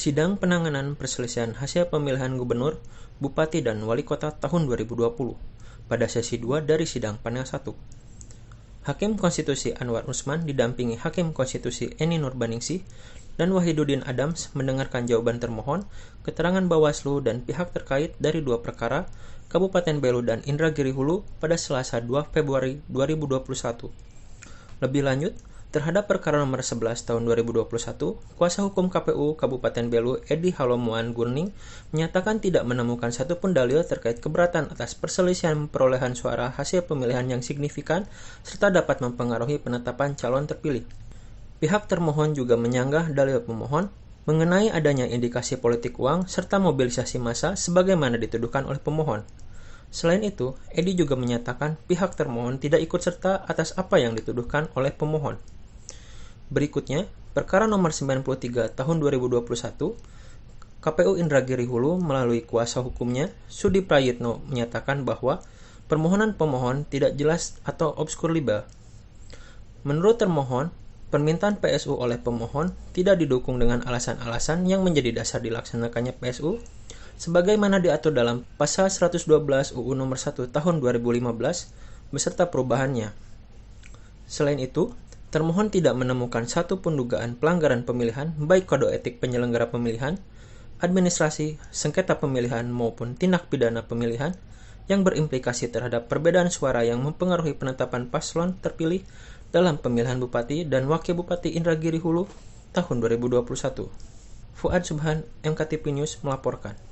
Sidang Penanganan Perselisihan Hasil Pemilihan Gubernur, Bupati, dan Wali Kota tahun 2020 pada sesi 2 dari Sidang Panel 1. Hakim Konstitusi Anwar Usman didampingi Hakim Konstitusi Eni Nurbaningsih dan Wahidudin Adams mendengarkan jawaban termohon, keterangan Bawaslu dan pihak terkait dari dua perkara Kabupaten Belu dan Indragiri Hulu pada Selasa 2 Februari 2021. Lebih lanjut, Terhadap perkara nomor 11 tahun 2021, kuasa hukum KPU Kabupaten Belu Edi Halomuan Gurning menyatakan tidak menemukan satupun dalil terkait keberatan atas perselisihan perolehan suara hasil pemilihan yang signifikan serta dapat mempengaruhi penetapan calon terpilih. Pihak termohon juga menyanggah dalil pemohon mengenai adanya indikasi politik uang serta mobilisasi massa sebagaimana dituduhkan oleh pemohon. Selain itu, Edi juga menyatakan pihak termohon tidak ikut serta atas apa yang dituduhkan oleh pemohon. Berikutnya, perkara nomor 93 tahun 2021, KPU Indragiri Hulu melalui kuasa hukumnya, Sudi Prayitno menyatakan bahwa permohonan pemohon tidak jelas atau obskur liba. Menurut termohon, permintaan PSU oleh pemohon tidak didukung dengan alasan-alasan yang menjadi dasar dilaksanakannya PSU sebagaimana diatur dalam pasal 112 UU nomor 1 tahun 2015 beserta perubahannya. Selain itu, termohon tidak menemukan satu pun dugaan pelanggaran pemilihan baik kode etik penyelenggara pemilihan, administrasi, sengketa pemilihan maupun tindak pidana pemilihan yang berimplikasi terhadap perbedaan suara yang mempengaruhi penetapan paslon terpilih dalam pemilihan bupati dan wakil bupati Indragiri Hulu tahun 2021. Fuad Subhan, MKTP News melaporkan.